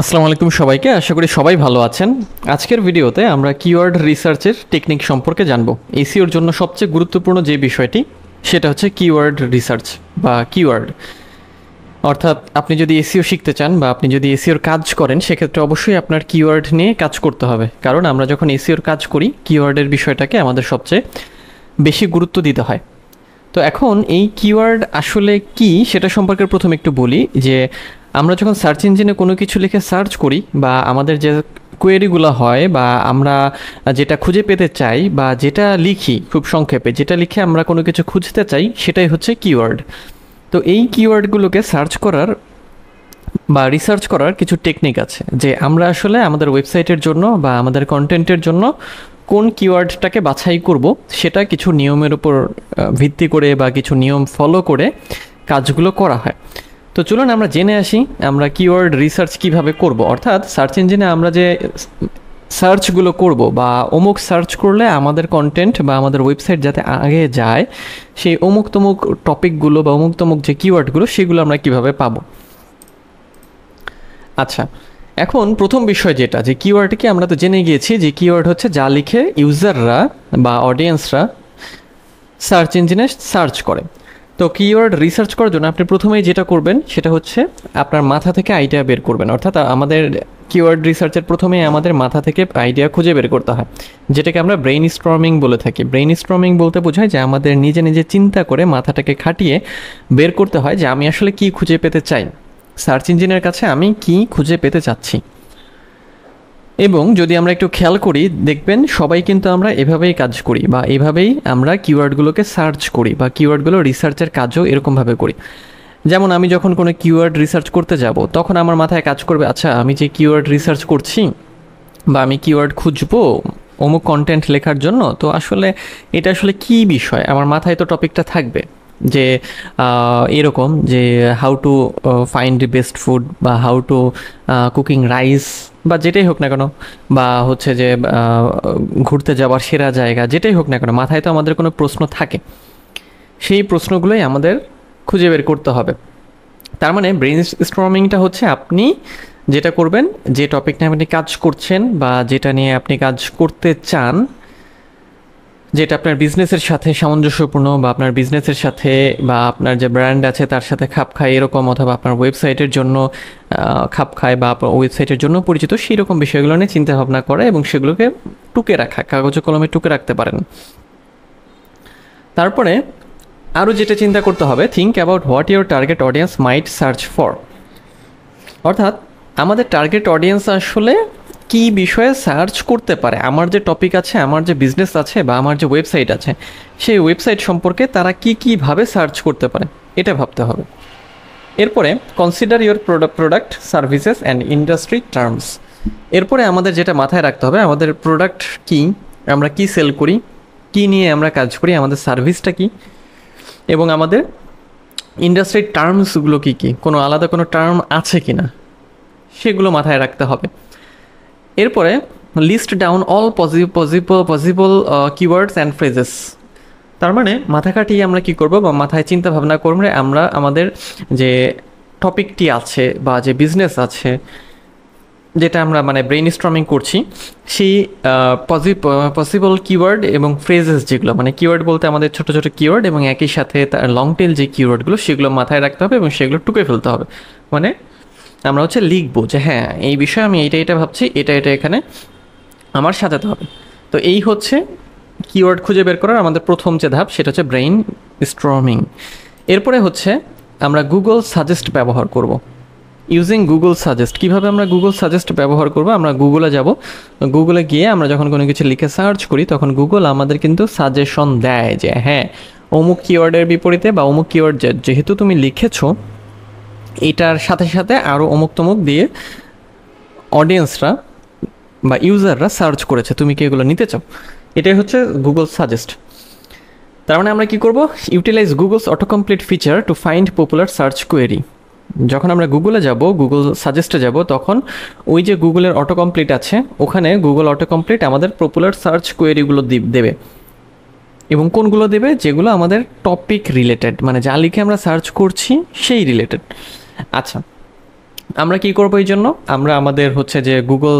আসসালামু আলাইকুম সবাইকে আশা করি সবাই ভালো আছেন আজকের ভিডিওতে আমরা কিওয়ার্ড রিসার্চের টেকনিক সম্পর্কে জানব এসিওর জন্য সবচেয়ে গুরুত্বপূর্ণ যে বিষয়টি সেটা হচ্ছে কিওয়ার্ড রিসার্চ বা কিওয়ার্ড অর্থাৎ আপনি যদি এসিও শিখতে চান বা আপনি যদি এসিওর কাজ করেন সেক্ষেত্রে অবশ্যই আপনার কিওয়ার্ড নিয়ে কাজ করতে হবে কারণ আমরা যখন এসিওর কাজ করি কিওয়ার্ডের বিষয়টাকে আমাদের সবচেয়ে বেশি গুরুত্ব দিতে হয় তো এখন এই কিওয়ার্ড আসলে কি সেটা সম্পর্কে প্রথমে একটু বলি যে আমরা যখন সার্চ ইঞ্জিনে কোনো কিছু লিখে সার্চ করি বা আমাদের যে কোয়েরিগুলো হয় বা আমরা যেটা খুঁজে পেতে চাই বা যেটা লিখি খুব সংক্ষেপে যেটা লিখে আমরা কোনো কিছু খুঁজতে চাই সেটাই হচ্ছে কিওয়ার্ড তো এই কিওয়ার্ডগুলোকে সার্চ করার বা রিসার্চ করার কিছু টেকনিক আছে যে আমরা আসলে আমাদের ওয়েবসাইটের জন্য বা আমাদের কন্টেন্টের জন্য কোন কিওয়ার্ডটাকে বাছাই করব সেটা কিছু নিয়মের উপর ভিত্তি করে বা কিছু নিয়ম ফলো করে কাজগুলো করা হয় তো চলুন আমরা জেনে আসি আমরা কিওয়ার্ড রিসার্চ কিভাবে করব অর্থাৎ সার্চ ইঞ্জিনে আমরা যে সার্চগুলো করব বা অমুক সার্চ করলে আমাদের কন্টেন্ট বা আমাদের ওয়েবসাইট যাতে আগে যায় সেই অমুক তমুক টপিকগুলো বা অমুক তমুক যে কিওয়ার্ডগুলো সেগুলো আমরা কিভাবে পাবো আচ্ছা এখন প্রথম বিষয় যেটা যে কিওয়ার্ডকে আমরা তো জেনে গিয়েছি যে কিওয়ার্ড হচ্ছে যা লিখে ইউজাররা বা অডিয়েন্সরা সার্চ ইঞ্জিনে সার্চ করে তো কিওয়ার্ড রিসার্চ করার জন্য আপনি প্রথমেই যেটা করবেন সেটা হচ্ছে আপনার মাথা থেকে আইডিয়া বের করবেন অর্থাৎ আমাদের কিওয়ার্ড রিসার্চের প্রথমে আমাদের মাথা থেকে আইডিয়া খুঁজে বের করতে হয় যেটাকে আমরা ব্রেইন স্ট্রমিং বলে থাকি ব্রেইন স্ট্রমিং বলতে বোঝায় যে আমাদের নিজে নিজে চিন্তা করে মাথাটাকে খাটিয়ে বের করতে হয় যে আমি আসলে কি খুঁজে পেতে চাই সার্চ ইঞ্জিনের কাছে আমি কি খুঁজে পেতে চাচ্ছি এবং যদি আমরা একটু খেয়াল করি দেখবেন সবাই কিন্তু আমরা এভাবেই কাজ করি বা এভাবেই আমরা কিওয়ার্ডগুলোকে সার্চ করি বা কিওয়ার্ডগুলো রিসার্চের কাজও এরকমভাবে করি যেমন আমি যখন কোনো কিওয়ার্ড রিসার্চ করতে যাব তখন আমার মাথায় কাজ করবে আচ্ছা আমি যে কিওয়ার্ড রিসার্চ করছি বা আমি কিওয়ার্ড খুঁজবো অমুক কন্টেন্ট লেখার জন্য তো আসলে এটা আসলে কি বিষয় আমার মাথায় তো টপিকটা থাকবে যে এরকম যে how to find best food বা হাউ টু কুকিং রাইস বা যেটাই হোক না কেন বা হচ্ছে যে ঘুরতে যাওয়ার সেরা জায়গা যেটাই হোক না কেন মাথায় তো আমাদের কোনো প্রশ্ন থাকে সেই প্রশ্নগুলোই আমাদের খুঁজে বের করতে হবে তার মানে ব্রেন স্ট্রমিংটা হচ্ছে আপনি যেটা করবেন যে টপিক নিয়ে আপনি কাজ করছেন বা যেটা নিয়ে আপনি কাজ করতে চান যেটা আপনার বিজনেসের সাথে সামঞ্জস্যপূর্ণ বা আপনার বিজনেসের সাথে বা আপনার যে ব্র্যান্ড আছে তার সাথে খাপ খায় এরকম অথবা আপনার ওয়েবসাইটের জন্য খাপ খায় বা আপনার ওয়েবসাইটের জন্য পরিচিত সেই রকম বিষয়গুলো নিয়ে চিন্তাভাবনা করে এবং সেগুলোকে টুকে রাখা কাগজে কলমে টুকে রাখতে পারেন তারপরে আরও যেটা চিন্তা করতে হবে think about what your target audience might search for অর্থাৎ আমাদের টার্গেট অডিয়েন্স আসলে কি বিষয়ে সার্চ করতে পারে আমার যে টপিক আছে আমার যে বিজনেস আছে বা আমার যে ওয়েবসাইট আছে সেই ওয়েবসাইট সম্পর্কে তারা কি কীভাবে সার্চ করতে পারে এটা ভাবতে হবে এরপরে consider your product product services and industry terms এরপরে আমাদের যেটা মাথায় রাখতে হবে আমাদের প্রোডাক্ট কি আমরা কি সেল করি কি নিয়ে আমরা কাজ করি আমাদের সার্ভিসটা কি এবং আমাদের ইন্ডাস্ট্রি টার্মসগুলো কী কী কোনো আলাদা কোনো টার্ম আছে কি না সেগুলো মাথায় রাখতে হবে এরপরে লিস্ট ডাউন অল পজি possible possible keywords and phrases তার মানে মাথা কাটিয়ে আমরা কি করব বা মাথায় চিন্তা ভাবনা করলে আমরা আমাদের যে টপিকটি আছে বা যে বিজনেস আছে যেটা আমরা মানে ব্রেন স্ট্রমিং করছি সেই পজি পসিবল কিওয়ার্ড এবং ফ্রেজেস যেগুলো মানে কিওয়ার্ড বলতে আমাদের ছোট ছোট কিওয়ার্ড এবং একই সাথে তার লং টেল যে কিওয়ার্ডগুলো সেগুলো মাথায় রাখতে হবে এবং সেগুলো টুকে ফেলতে হবে মানে আমরা হচ্ছে লিখবো যে হ্যাঁ এই বিষয়ে আমি এইটা এটা ভাবছি এটা এটা এখানে আমার সাজাতে হবে তো এই হচ্ছে কিওয়ার্ড খুঁজে বের করার আমাদের প্রথম যে ধাপ সেটা হচ্ছে ব্রেইন স্ট্রমিং এরপরে হচ্ছে আমরা গুগল সাজেস্ট ব্যবহার করব। ইউজিং গুগল সাজেস্ট কীভাবে আমরা গুগল সাজেস্ট ব্যবহার করব আমরা গুগলে যাব গুগলে গিয়ে আমরা যখন কোনো কিছু লিখে সার্চ করি তখন গুগল আমাদের কিন্তু সাজেশন দেয় যে হ্যাঁ অমুক কিওয়ার্ডের বিপরীতে বা অমুক কিওয়ার্ড যেহেতু তুমি লিখেছো এটার সাথে সাথে আরও অমুক তমুক দিয়ে অডিয়েন্সরা বা ইউজাররা সার্চ করেছে তুমি কি এগুলো নিতে চাও এটাই হচ্ছে গুগল সাজেস্ট তার মানে আমরা কি করব utilise Google's autocomplete feature to find popular search query যখন আমরা গুগলে যাব গুগল সাজেস্টে যাব তখন ওই যে গুগলের অটো কমপ্লিট আছে ওখানে গুগল অটো কমপ্লিট আমাদের পপুলার সার্চ কোয়েরিগুলো দেবে এবং কোনগুলো দেবে যেগুলো আমাদের টপিক রিলেটেড মানে যা লিখে আমরা সার্চ করছি সেই রিলেটেড আচ্ছা আমরা কি করব এই জন্য আমরা আমাদের হচ্ছে যে গুগল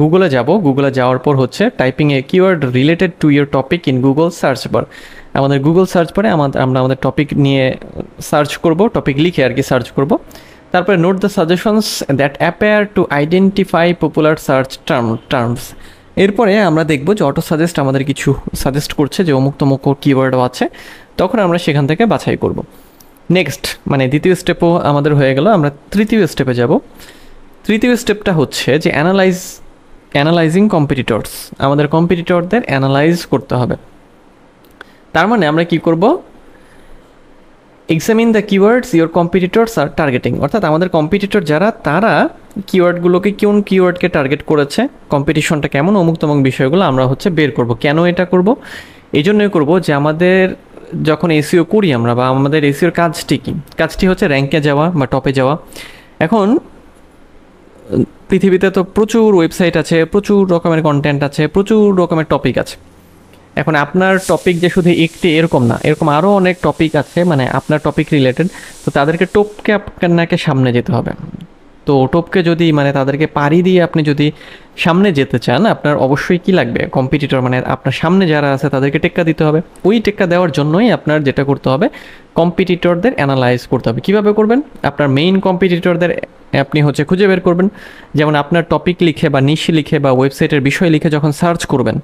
গুগলে যাব গুগলে যাওয়ার পর হচ্ছে টাইপিংয়ে keyword related to your topic in Google search bar আমাদের গুগল সার্চ পরে আমাদের আমরা আমাদের টপিক নিয়ে সার্চ করব টপিক লিখে আর কি সার্চ করব তারপরে note the suggestions that appear to identify popular search term terms এরপরে আমরা দেখব যে অটো সাজেস্ট আমাদের কিছু সাজেস্ট করছে যে অমুক তমুক কিওয়ার্ডও আছে তখন আমরা সেখান থেকে বাছাই করব নেক্সট মানে দ্বিতীয় স্টেপও আমাদের হয়ে গেল আমরা তৃতীয় স্টেপে যাব তৃতীয় স্টেপটা হচ্ছে যে অ্যানালাইজ অ্যানালাইজিং কম্পিটিটরস আমাদের কম্পিটিটরদের অ্যানালাইজ করতে হবে তার মানে আমরা কি করব examine the keywords your competitors are targeting অর্থাৎ আমাদের কম্পিটিটর যারা তারা কিওয়ার্ডগুলোকে কোন কিওয়ার্ডকে টার্গেট করেছে কম্পিটিশনটা কেমন অমুক তমুক বিষয়গুলো আমরা হচ্ছে বের করব কেন এটা করব এই জন্যই করবো যে আমাদের যখন এসিও করি আমরা বা আমাদের এসিওর কাজটি কী কাজটি হচ্ছে র্যাঙ্কে যাওয়া বা টপে যাওয়া এখন পৃথিবীতে তো প্রচুর ওয়েবসাইট আছে প্রচুর রকমের কন্টেন্ট আছে প্রচুর রকমের টপিক আছে এখন আপনার টপিক যে শুধু একটি এরকম না এরকম আরও অনেক টপিক আছে মানে আপনার টপিক রিলেটেড তো তাদেরকে টোপকে আপনাকে সামনে যেতে হবে তো টোপকে যদি মানে তাদেরকে পাড়ি দিয়ে আপনি যদি সামনে যেতে চান আপনার অবশ্যই কি লাগবে কম্পিটিটর মানে আপনার সামনে যারা আছে তাদেরকে টেক্কা দিতে হবে ওই টেক্কা দেওয়ার জন্যই আপনার যেটা করতে হবে কম্পিটিটরদের অ্যানালাইজ করতে হবে কীভাবে করবেন আপনার মেইন কম্পিটিটরদের আপনি হচ্ছে খুঁজে বের করবেন যেমন আপনার টপিক লিখে বা নিশ লিখে বা ওয়েবসাইটের বিষয় লিখে যখন সার্চ করবেন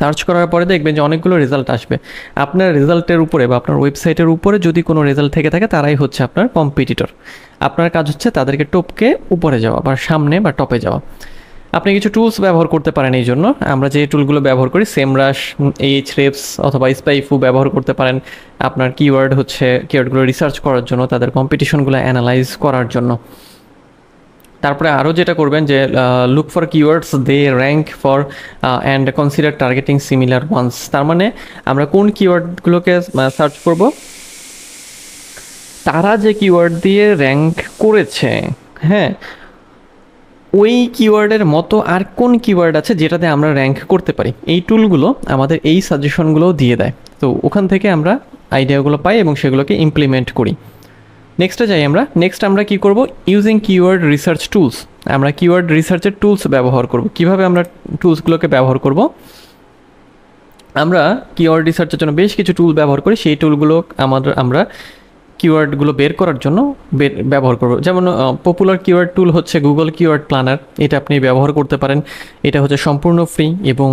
সার্চ করার পরে দেখবেন যে অনেকগুলো রেজাল্ট আসবে আপনার রেজাল্টের উপরে বা আপনার ওয়েবসাইটের উপরে যদি কোনো রেজাল্ট থেকে থাকে তারাই হচ্ছে আপনার কম্পিটিটর আপনার কাজ হচ্ছে তাদেরকে টপকে উপরে যাওয়া বা সামনে বা টপে যাওয়া আপনি কিছু টুলস ব্যবহার করতে পারেন এই জন্য আমরা যে টুলগুলো ব্যবহার করি সেমরাস এইচ রেপস অথবা স্পাইফু ব্যবহার করতে পারেন আপনার কিওয়ার্ড হচ্ছে কিওয়ার্ডগুলো রিসার্চ করার জন্য তাদের কম্পিটিশনগুলো অ্যানালাইজ করার জন্য তারপরে আরও যেটা করবেন যে look for keywords they rank for and consider targeting similar ones তার মানে আমরা কোন কিওয়ার্ডগুলোকে সার্চ করব তারা যে কিওয়ার্ড দিয়ে র্যাঙ্ক করেছে হ্যাঁ ওই কিওয়ার্ডের মতো আর কোন কিওয়ার্ড আছে যেটাতে আমরা র্যাঙ্ক করতে পারি এই টুলগুলো আমাদের এই সাজেশনগুলোও দিয়ে দেয় তো ওখান থেকে আমরা আইডিয়াগুলো পাই এবং সেগুলোকে ইমপ্লিমেন্ট করি নেক্সটে যাই আমরা নেক্সট আমরা কি করব ইউজিং কিওয়ার্ড রিসার্চ টুলস আমরা কিওয়ার্ড রিসার্চের টুলস ব্যবহার করব কিভাবে আমরা টুলসগুলোকে ব্যবহার করব আমরা কিওয়ার্ড রিসার্চের জন্য বেশ কিছু টুল ব্যবহার করি সেই টুলগুলো আমাদের আমরা কিওয়ার্ডগুলো বের করার জন্য ব্যবহার করব যেমন পপুলার কিওয়ার্ড টুল হচ্ছে গুগল কিওয়ার্ড প্ল্যানার এটা আপনি ব্যবহার করতে পারেন এটা হচ্ছে সম্পূর্ণ ফ্রি এবং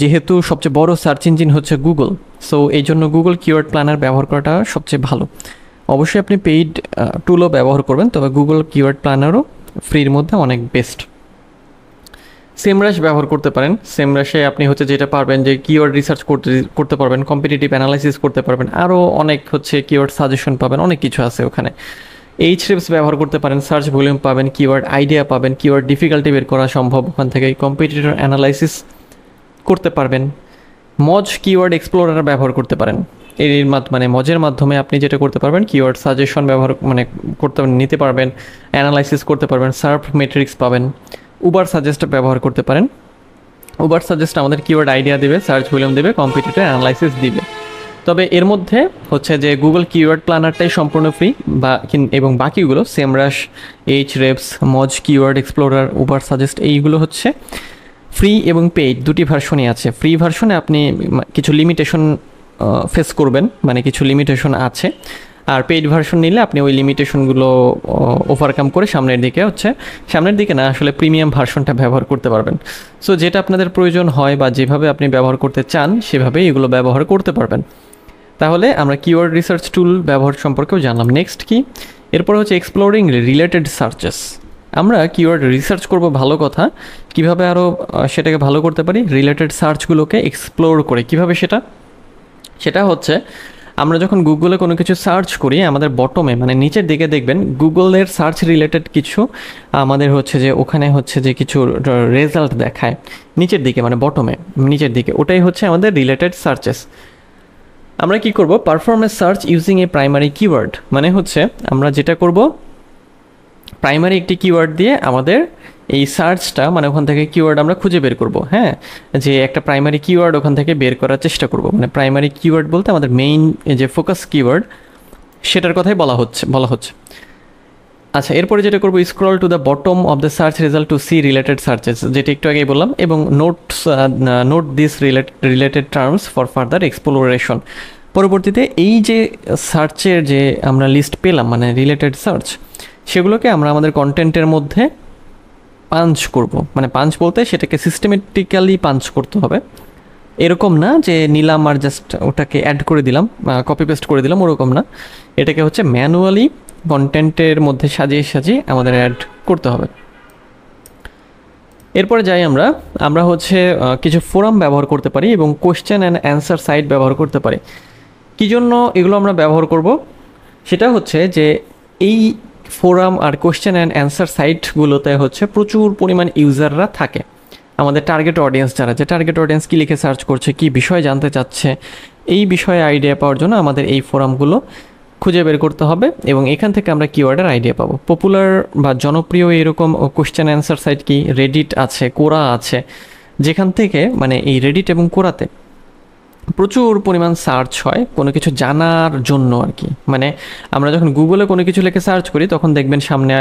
যেহেতু সবচেয়ে বড় সার্চ ইঞ্জিন হচ্ছে গুগল সো এই জন্য গুগল কিওয়ার্ড প্ল্যানার ব্যবহার করাটা সবচেয়ে ভালো অবশ্যই আপনি পেইড টুলও ব্যবহার করবেন তবে গুগল কিওয়ার্ড প্ল্যানারও ফ্রির মধ্যে অনেক বেস্ট সেমরাশ ব্যবহার করতে পারেন সেমরাশে আপনি হচ্ছে যেটা পারবেন যে কিওয়ার্ড রিসার্চ করতে করতে পারবেন কম্পিটিটিভ অ্যানালাইসিস করতে পারবেন আরও অনেক হচ্ছে কিওয়ার্ড সাজেশন পাবেন অনেক কিছু আছে ওখানে এইচ রেপস ব্যবহার করতে পারেন সার্চ ভলিউম পাবেন কিওয়ার্ড আইডিয়া পাবেন কিওয়ার্ড ডিফিকাল্টি বের করা সম্ভব ওখান থেকে কম্পিটিটর অ্যানালাইসিস করতে পারবেন মজ কিওয়ার্ড এক্সপ্লোরার ব্যবহার করতে পারেন এর মানে মজের মাধ্যমে আপনি যেটা করতে পারবেন কিওয়ার্ড সাজেশন ব্যবহার মানে করতে নিতে পারবেন অ্যানালাইসিস করতে পারবেন সার্ফ মেট্রিক্স পাবেন উবার সাজেস্ট ব্যবহার করতে পারেন উবার সাজেস্ট আমাদের কিওয়ার্ড আইডিয়া দেবে সার্চ ভলিউম দেবে কম্পিউটার অ্যানালাইসিস দিবে তবে এর মধ্যে হচ্ছে যে গুগল কিওয়ার্ড প্ল্যানারটাই সম্পূর্ণ ফ্রি বা এবং বাকিগুলো Semrush Ahrefs Moz keyword explorer Ubersuggest এইগুলো হচ্ছে ফ্রি এবং পেইড দুটি ভার্সনই আছে ফ্রি ভার্সনে আপনি কিছু লিমিটেশন ফেস করবেন মানে কিছু লিমিটেশন আছে আর পেইড ভার্সন নিলে আপনি ওই লিমিটেশনগুলো ওভারকাম করে সামনের দিকে হচ্ছে সামনের দিকে না আসলে প্রিমিয়াম ভার্সনটা ব্যবহার করতে পারবেন সো যেটা আপনাদের প্রয়োজন হয় বা যেভাবে আপনি ব্যবহার করতে চান সেভাবে এগুলো ব্যবহার করতে পারবেন তাহলে আমরা কিওয়ার্ড রিসার্চ টুল ব্যবহার সম্পর্কেও জানলাম নেক্সট কি এরপর হচ্ছে এক্সপ্লোরিং রিলেটেড সার্চেস আমরা কিওয়ার্ড রিসার্চ করব ভালো কথা কিভাবে আরও সেটাকে ভালো করতে পারি রিলেটেড সার্চগুলোকে এক্সপ্লোর করে কিভাবে সেটা সেটা হচ্ছে আমরা যখন গুগলে কোনো কিছু সার্চ করি আমাদের বটমে মানে নিচের দিকে দেখবেন গুগলের সার্চ রিলেটেড কিছু আমাদের হচ্ছে যে ওখানে হচ্ছে যে কিছু রেজাল্ট দেখায় নিচের দিকে মানে বটমে নিচের দিকে ওটাই হচ্ছে আমাদের রিলেটেড সার্চেস আমরা কি করব performance search using a primary keyword মানে হচ্ছে আমরা যেটা করব প্রাইমারি একটি কিওয়ার্ড দিয়ে আমাদের এই সার্চটা মানে ওখান থেকে কিওয়ার্ড আমরা খুঁজে বের করব হ্যাঁ যে একটা প্রাইমারি কিওয়ার্ড ওখান থেকে বের করার চেষ্টা করব মানে প্রাইমারি কিওয়ার্ড বলতে আমাদের মেইন যে ফোকাস কিওয়ার্ড সেটার কথাই বলা হচ্ছে বলা হচ্ছে আচ্ছা এরপরে যেটা করবো scroll to the bottom of the search result to see related searches যেটা একটু আগেই বললাম এবং notes note this related terms for further exploration পরবর্তীতে এই যে সার্চের যে আমরা লিস্ট পেলাম মানে রিলেটেড সার্চ সেগুলোকে আমরা আমাদের কন্টেন্টের মধ্যে পাঞ্চ করব মানে পাঞ্চ বলতে সেটাকে সিস্টেমেটিক্যালি পাঞ্চ করতে হবে এরকম না যে নিলাম আর জাস্ট ওটাকে অ্যাড করে দিলাম কপি পেস্ট করে দিলাম ওরকম না এটাকে হচ্ছে ম্যানুয়ালি কন্টেন্টের মধ্যে সাজিয়ে সাজিয়ে আমাদের অ্যাড করতে হবে এরপরে যাই আমরা আমরা হচ্ছে কিছু ফোরাম ব্যবহার করতে পারি এবং কোয়েশ্চেন অ্যান্ড অ্যান্সার সাইট ব্যবহার করতে পারি কী জন্য এগুলো আমরা ব্যবহার করব সেটা হচ্ছে যে এই ফোরাম আর কোয়েশ্চেন অ্যান্ড অ্যান্সার সাইটগুলোতে হচ্ছে প্রচুর পরিমাণ ইউজাররা থাকে আমাদের টার্গেট অডিয়েন্স যারা যে টার্গেট অডিয়েন্স কী লিখে সার্চ করছে কী বিষয় জানতে চাচ্ছে এই বিষয়ে আইডিয়া পাওয়ার জন্য আমাদের এই ফোরামগুলো খুঁজে বের করতে হবে এবং এখান থেকে আমরা কিওয়ার্ডের আইডিয়া পাবো পপুলার বা জনপ্রিয় এরকম কোয়েশ্চেন অ্যান্সার সাইট কি রেডিট আছে কোরা আছে যেখান থেকে মানে এই রেডিট এবং কোরাতে প্রচুর পরিমাণ সার্চ হয় কোনো কিছু জানার জন্য আর কি মানে আমরা যখন গুগলে কোনো কিছু লিখে সার্চ করি তখন দেখবেন সামনে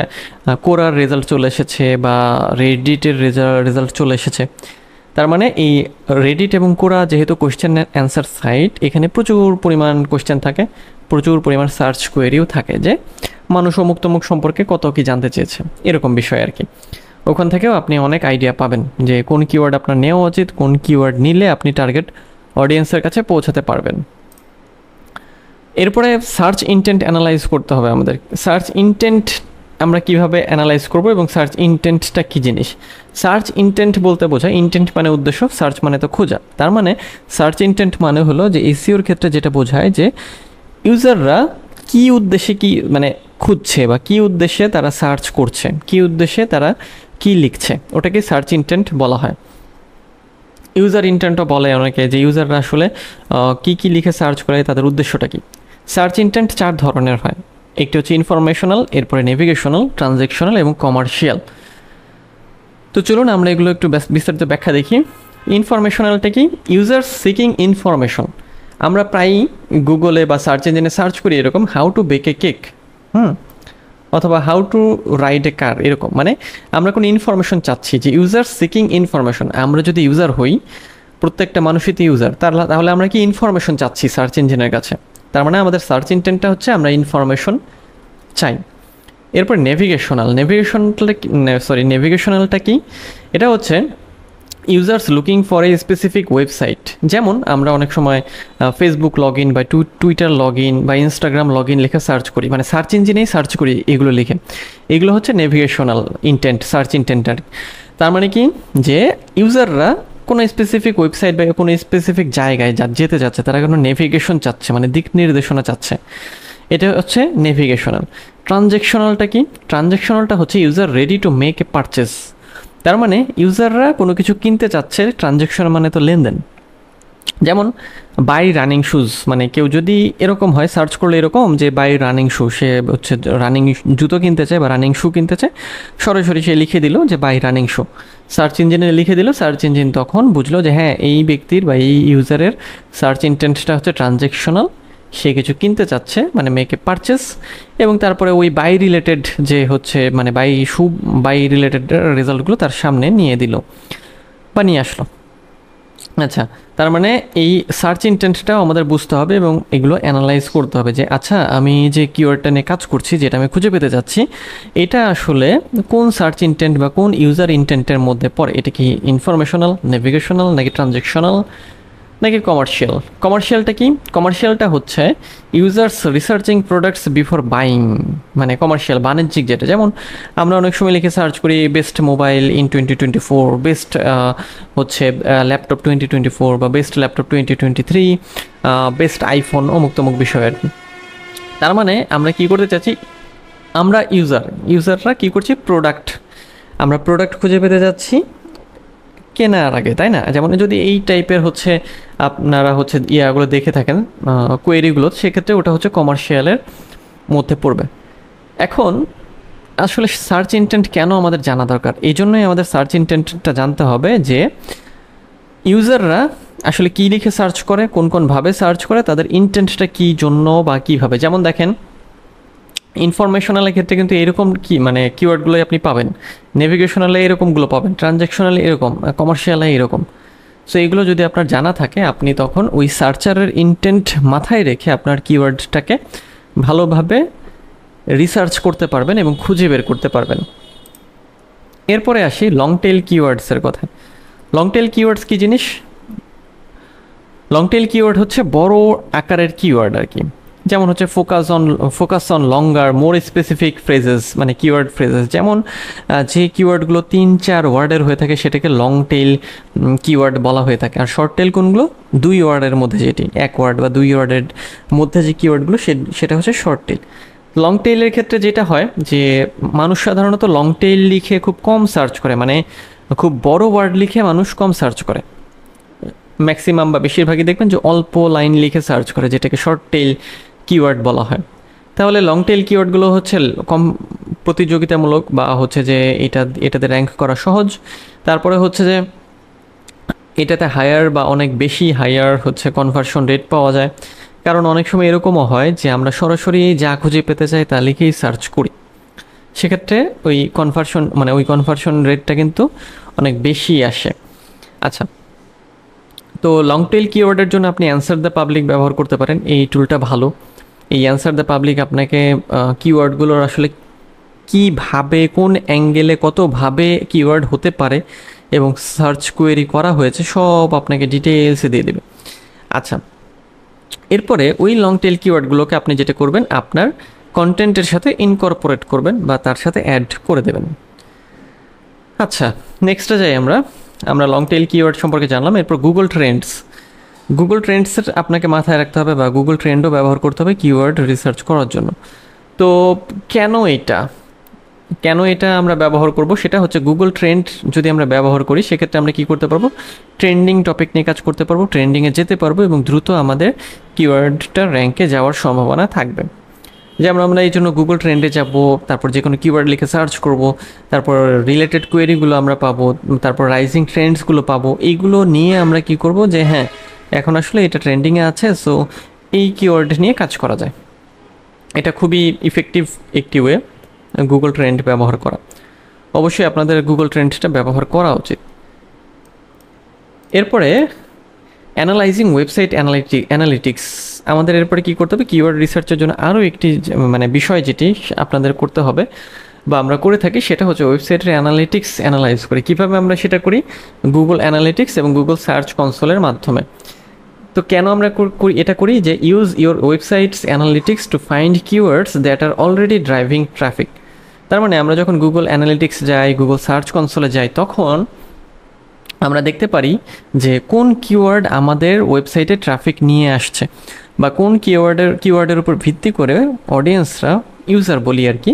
কোরার রেজাল্ট চলে এসেছে বা রেডিটের রেজাল্ট চলে এসেছে তার মানে এই রেডিট এবং কোরা যেহেতু কোশ্চেন অ্যান্সার সাইট এখানে প্রচুর পরিমাণ কোশ্চেন থাকে প্রচুর পরিমাণ সার্চ কোয়েরিও থাকে যে মানুষ অমুক তমুক সম্পর্কে কত কি জানতে চেয়েছে এরকম বিষয় আর কি ওখান থেকেও আপনি অনেক আইডিয়া পাবেন যে কোন কিওয়ার্ড আপনার নেওয়া উচিত কোন কিওয়ার্ড নিলে আপনি টার্গেট অডিয়েন্সের কাছে পৌঁছাতে পারবেন এরপরে সার্চ ইনটেন্ট অ্যানালাইজ করতে হবে আমাদের সার্চ ইনটেন্ট আমরা কিভাবে অ্যানালাইজ করব এবং সার্চ ইনটেন্টটা কী জিনিস সার্চ ইনটেন্ট বলতে বোঝায় ইনটেন্ট মানে উদ্দেশ্য সার্চ মানে তো খোঁজা তার মানে সার্চ ইনটেন্ট মানে হলো যে এসিওর ক্ষেত্রে যেটা বোঝায় যে ইউজাররা কি উদ্দেশ্যে কি মানে খুঁজছে বা কি উদ্দেশ্যে তারা সার্চ করছে কি উদ্দেশ্যে তারা কি লিখছে ওটাকে সার্চ ইনটেন্ট বলা হয় ইউজার ইন্টেন্টও বলে অনেকে যে ইউজাররা আসলে কি কি লিখে সার্চ করে তাদের উদ্দেশ্যটা কি সার্চ ইন্টেন্ট চার ধরনের হয় একটি হচ্ছে ইনফরমেশনাল এরপরে নেভিগেশনাল ট্রানজেকশনাল এবং কমার্শিয়াল তো চলুন আমরা এগুলো একটু বিস্তারিত ব্যাখ্যা দেখি ইনফরমেশনালটা কি ইউজার সিকিং ইনফরমেশন আমরা প্রায়ই গুগলে বা সার্চ ইঞ্জিনে সার্চ করি এরকম how to bake a cake hmm অথবা how to ride a car এরকম মানে আমরা কোনো ইনফরমেশন চাচ্ছি যে ইউজার সিকিং ইনফরমেশন আমরা যদি ইউজার হই প্রত্যেকটা মানুষই তো ইউজার তাহলে আমরা কি ইনফরমেশন চাচ্ছি সার্চ ইঞ্জিনের কাছে তার মানে আমাদের সার্চ ইঞ্জিনটা হচ্ছে আমরা ইনফরমেশন চাই এরপর নেভিগেশনাল নেভিগেশনটা সরি নেভিগেশনালটা কি এটা হচ্ছে users looking for a specific website যেমন আমরা অনেক সময় ফেসবুক লগ ইন বা টুইটার লগ ইন বা ইনস্টাগ্রাম লগ ইন লেখা সার্চ করি মানে সার্চ ইঞ্জিনেই সার্চ করি এগুলো লিখে এগুলো হচ্ছে নেভিগেশনাল ইন্টেন্ট সার্চ ইন্টেন্ট আর তার মানে কি যে ইউজাররা কোনো স্পেসিফিক ওয়েবসাইট বা কোনো স্পেসিফিক জায়গায় যা যেতে যাচ্ছে তারা কোনো নেভিগেশন চাচ্ছে মানে দিক নির্দেশনা চাচ্ছে এটা হচ্ছে নেভিগেশনাল ট্রানজ্যাকশনালটা কি ট্রানজ্যাকশনালটা হচ্ছে user ready to make a purchase তার মানে ইউজাররা কোনো কিছু কিনতে চাচ্ছে ট্রানজ্যাকশন মানে তো লেনদেন যেমন বাই রানিং শুজ মানে কেউ যদি এরকম হয় সার্চ করলে এরকম যে বাই রানিং শু সে হচ্ছে রানিং জুতো কিনতে চায় বা রানিং শু কিনতে চায় সরাসরি সে লিখে দিল যে বাই রানিং শু সার্চ ইঞ্জিনে লিখে দিল সার্চ ইঞ্জিন তখন বুঝলো যে হ্যাঁ এই ব্যক্তির বা এই ইউজারের সার্চ ইন্টেন্টটা হচ্ছে ট্রানজ্যাকশনাল সে কিছু কিনতে চাচ্ছে মানে মেয়েকে পারচেস এবং তারপরে ওই বাই রিলেটেড যে হচ্ছে মানে বাই সু বাই রিলেটেড রেজাল্টগুলো তার সামনে নিয়ে দিল বা নিয়ে আসলো আচ্ছা তার মানে এই সার্চ ইন্টেন্টটাও আমাদের বুঝতে হবে এবং এগুলো অ্যানালাইজ করতে হবে যে আচ্ছা আমি যে কিওয়ার্ডটা নিয়ে কাজ করছি যেটা আমি খুঁজে পেতে যাচ্ছি এটা আসলে কোন সার্চ ইন্টেন্ট বা কোন ইউজার ইন্টেন্টের মধ্যে পড়ে এটা কি ইনফরমেশনাল নেভিগেশনাল নাকি ট্রানজেকশনাল নাকি কমার্শিয়াল কমার্শিয়ালটা কি কমার্শিয়ালটা হচ্ছে users researching products before buying মানে কমার্শিয়াল বাণিজ্যিক যেটা যেমন আমরা অনেক সময় লিখে সার্চ করি best mobile in twenty twenty four best হচ্ছে ল্যাপটপ টোয়েন্টি টোয়েন্টি ফোর বা best laptop twenty twenty three best iPhone অমুক তমুক বিষয় আর কি তার মানে আমরা কি করতে চাচ্ছি আমরা ইউজার ইউজাররা কি করছি প্রোডাক্ট আমরা প্রোডাক্ট খুঁজে পেতে যাচ্ছি কেনার আগে তাই না যেমন যদি এই টাইপের হচ্ছে আপনারা হচ্ছে ইয়াগুলো দেখে থাকেন কোয়েরিগুলো সেক্ষেত্রে ওটা হচ্ছে কমার্শিয়ালের মধ্যে পড়বে এখন আসলে সার্চ ইন্টেন্ট কেন আমাদের জানা দরকার এই জন্যই আমাদের সার্চ ইন্টেন্টটা জানতে হবে যে ইউজাররা আসলে কী লিখে সার্চ করে কোন কোনভাবে সার্চ করে তাদের ইন্টেন্টটা কী জন্য বা কীভাবে যেমন দেখেন ইনফরমেশনালের ক্ষেত্রে কিন্তু এরকম কি মানে কিওয়ার্ডগুলোই আপনি পাবেন নেভিগেশনালে এরকমগুলো পাবেন ট্রানজ্যাকশনালে এরকম কমার্শিয়ালে এরকম সো এগুলো যদি আপনার জানা থাকে আপনি তখন ওই সার্চারের ইন্টেন্ট মাথায় রেখে আপনার কিওয়ার্ডটাকে ভালোভাবে রিসার্চ করতে পারবেন এবং খুঁজে বের করতে পারবেন এরপরে আসি লং টেল কিওয়ার্ডসের কথা লং টেল কিওয়ার্ডস কি জিনিস লং টেল কিওয়ার্ড হচ্ছে বড় আকারের কিওয়ার্ড আর কি যেমন হচ্ছে focus on focus on longer more specific phrases মানে কিওয়ার্ড ফ্রেজেস যেমন যে কিওয়ার্ডগুলো তিন চার ওয়ার্ডের হয়ে থাকে সেটাকে লং টেইল কিওয়ার্ড বলা হয়ে থাকে আর শর্ট টেল কোনগুলো দুই ওয়ার্ডের মধ্যে যেটি এক ওয়ার্ড বা দুই ওয়ার্ডের মধ্যে যে কিওয়ার্ডগুলো সেটা হচ্ছে শর্ট টেল লং টেইলের ক্ষেত্রে যেটা হয় যে মানুষ সাধারণত লং টেইল লিখে খুব কম সার্চ করে মানে খুব বড় ওয়ার্ড লিখে মানুষ কম সার্চ করে ম্যাক্সিমাম বা বেশিরভাগই দেখবেন যে অল্প লাইন লিখে সার্চ করে যেটাকে শর্ট টেইল কিওয়ার্ড বলা হয় তাহলে লং টেল কিওয়ার্ডগুলো হচ্ছে কম প্রতিযোগিতামূলক বা হচ্ছে যে এটা এটাতে র্যাঙ্ক করা সহজ তারপরে হচ্ছে যে এটাতে হায়ার বা অনেক বেশি হায়ার হচ্ছে কনভার্সন রেট পাওয়া যায় কারণ অনেক সময় এরকমও হয় যে আমরা সরাসরি যা খুঁজে পেতে চাই তা লিখেই সার্চ করি সেক্ষেত্রে ওই কনভার্সন মানে ওই কনভার্সন রেটটা কিন্তু অনেক বেশি আসে আচ্ছা তো লং টেল কিওয়ার্ডের জন্য আপনি অ্যান্সার দ্য পাবলিক ব্যবহার করতে পারেন এই টুলটা ভালো এই অ্যান্সার দ্য পাবলিক আপনাকে কিওয়ার্ডগুলোর আসলে কীভাবে কোন অ্যাঙ্গেলে কতভাবে কিওয়ার্ড হতে পারে এবং সার্চ কোয়েরি করা হয়েছে সব আপনাকে ডিটেলসে দিয়ে দেবে আচ্ছা এরপরে ওই লং টেল কিওয়ার্ডগুলোকে আপনি যেটা করবেন আপনার কন্টেন্টের সাথে ইনকর্পোরেট করবেন বা তার সাথে অ্যাড করে দেবেন আচ্ছা নেক্সটে যাই আমরা আমরা লং টেল কিওয়ার্ড সম্পর্কে জানলাম এরপর গুগল ট্রেন্ডস গুগল ট্রেন্ডসের আপনাকে মাথায় রাখতে হবে বা গুগল ট্রেন্ডও ব্যবহার করতে হবে কিওয়ার্ড রিসার্চ করার জন্য তো কেন এটা কেন এটা আমরা ব্যবহার করব সেটা হচ্ছে গুগল ট্রেন্ড যদি আমরা ব্যবহার করি সেক্ষেত্রে আমরা কি করতে পারবো ট্রেন্ডিং টপিক নিয়ে কাজ করতে পারবো ট্রেন্ডিংয়ে যেতে পারবো এবং দ্রুত আমাদের কিওয়ার্ডটা র্যাঙ্কে যাওয়ার সম্ভাবনা থাকবে যেমন আমরা এই জন্য গুগল ট্রেন্ডে যাব তারপর যে কোনো কিওয়ার্ড লিখে সার্চ করব তারপর রিলেটেড কোয়েরিগুলো আমরা পাবো তারপর রাইজিং ট্রেন্ডসগুলো পাবো এইগুলো নিয়ে আমরা কি করব যে হ্যাঁ এখন আসলে এটা ট্রেন্ডিংয়ে আছে সো এই কিওয়ার্ড নিয়ে কাজ করা যায় এটা খুবই ইফেক্টিভ একটি ওয়ে গুগল ট্রেন্ড ব্যবহার করা অবশ্যই আপনাদের গুগল ট্রেন্ডটা ব্যবহার করা উচিত এরপরে অ্যানালাইজিং ওয়েবসাইট অ্যানালিটি অ্যানালিটিক্স আমাদের এরপরে কী করতে হবে কিওয়ার্ড রিসার্চের জন্য আরও একটি মানে বিষয় যেটি আপনাদের করতে হবে বা আমরা করে থাকি সেটা হচ্ছে ওয়েবসাইটের অ্যানালিটিক্স অ্যানালাইজ করি কীভাবে আমরা সেটা করি গুগল অ্যানালিটিক্স এবং গুগল সার্চ কনসোলের মাধ্যমে তো কেন আমরা এটা করি যে use your website's analytics to find keywords that are already driving traffic তার মানে আমরা যখন গুগল অ্যানালিটিক্স যাই গুগল সার্চ কনসোলে যাই তখন আমরা দেখতে পারি যে কোন কিওয়ার্ড আমাদের ওয়েবসাইটে ট্রাফিক নিয়ে আসছে বা কোন কিওয়ার্ডের কিওয়ার্ডের উপর ভিত্তি করে অডিয়েন্সরা ইউজার বলি আর কি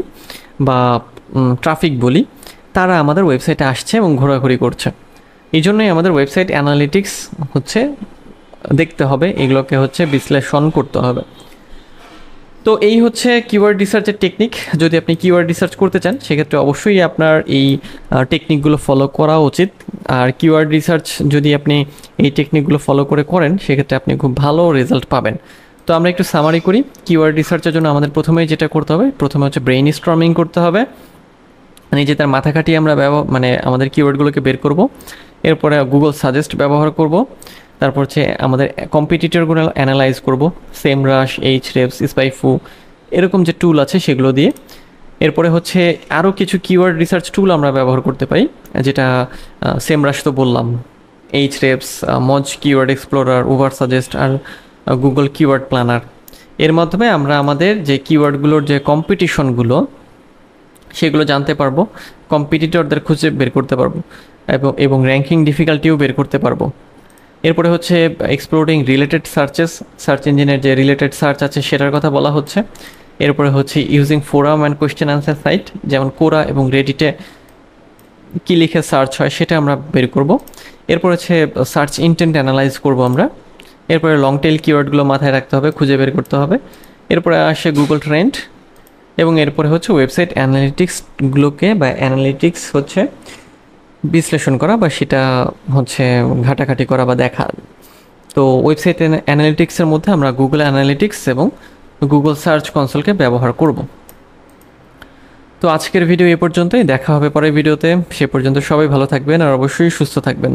বা ট্রাফিক বলি তারা আমাদের ওয়েবসাইটে আসছে এবং ঘোরাঘুরি করছে এই জন্যই আমাদের ওয়েবসাইট অ্যানালিটিক্স হচ্ছে দেখতে হবে এগুলোকে হচ্ছে বিশ্লেষণ করতে হবে তো এই হচ্ছে কিওয়ার্ড রিসার্চের টেকনিক যদি আপনি কিওয়ার্ড রিসার্চ করতে চান সেক্ষেত্রে অবশ্যই আপনার এই টেকনিকগুলো ফলো করা উচিত আর কিওয়ার্ড রিসার্চ যদি আপনি এই টেকনিকগুলো ফলো করে করেন সেক্ষেত্রে আপনি খুব ভালো রেজাল্ট পাবেন তো আমরা একটু সামারি করি কিওয়ার্ড রিসার্চের জন্য আমাদের প্রথমেই যেটা করতে হবে প্রথমে হচ্ছে ব্রেইন স্ট্রমিং করতে হবে নিজে তার মাথা খাটিয়ে আমরা ব্যবহার মানে আমাদের কিওয়ার্ডগুলোকে বের করব এরপরে গুগল সাজেস্ট ব্যবহার করব তারপর হচ্ছে আমাদের কম্পিটিটরগুলো অ্যানালাইজ করব Semrush Ahrefs SpyFu এরকম যে টুল আছে সেগুলো দিয়ে এরপরে হচ্ছে আরও কিছু কিওয়ার্ড রিসার্চ টুল আমরা ব্যবহার করতে পারি যেটা সেম রাশ তো বললাম Ahrefs Moz keyword explorer Ubersuggest আর গুগল কিওয়ার্ড প্ল্যানার এর মাধ্যমে আমরা আমাদের যে কিওয়ার্ডগুলোর যে কম্পিটিশনগুলো সেগুলো জানতে পারবো কম্পিটিটরদের খুঁজে বের করতে পারবো এবং এবং র্যাঙ্কিং ডিফিকাল্টিও বের করতে পারবো এরপরে হচ্ছে এক্সপ্লোরিং রিলেটেড সার্চেস সার্চ ইঞ্জিনের যে রিলেটেড সার্চ আছে সেটার কথা বলা হচ্ছে এরপরে হচ্ছে using forum and question answer site যেমন কোরা এবং রেডিটে কী লিখে সার্চ হয় সেটা আমরা বের করব এরপর হচ্ছে সার্চ ইন্টেন্ট অ্যানালাইজ করব আমরা এরপরে লং টেল কিওয়ার্ডগুলো মাথায় রাখতে হবে খুঁজে বের করতে হবে এরপরে আসে গুগল ট্রেন্ড এবং এরপরে হচ্ছে ওয়েবসাইট অ্যানালিটিক্সগুলোকে বা অ্যানালিটিক্স হচ্ছে বিশ্লেষণ করা বা সেটা হচ্ছে ঘাটাঘাটি করা বা দেখা তো ওয়েবসাইট অ্যানালিটিক্সের মধ্যে আমরা গুগল অ্যানালিটিক্স এবং গুগল সার্চ কনসোলকে ব্যবহার করব তো আজকের ভিডিও এ পর্যন্তই দেখা হবে পরে ভিডিওতে সে পর্যন্ত সবাই ভালো থাকবেন আর অবশ্যই সুস্থ থাকবেন